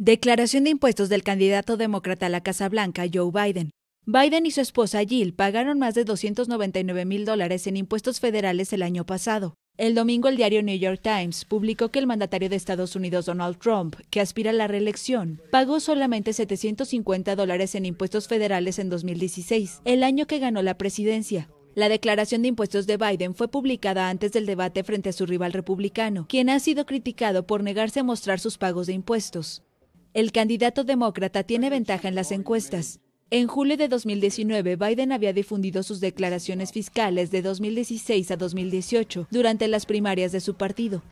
Declaración de impuestos del candidato demócrata a la Casa Blanca, Joe Biden. Biden y su esposa Jill pagaron más de 299 mil dólares en impuestos federales el año pasado. El domingo el diario New York Times publicó que el mandatario de Estados Unidos Donald Trump, que aspira a la reelección, pagó solamente 750 dólares en impuestos federales en 2016, el año que ganó la presidencia. La declaración de impuestos de Biden fue publicada antes del debate frente a su rival republicano, quien ha sido criticado por negarse a mostrar sus pagos de impuestos el candidato demócrata tiene ventaja en las encuestas. En julio de 2019, Biden había difundido sus declaraciones fiscales de 2016 a 2018 durante las primarias de su partido.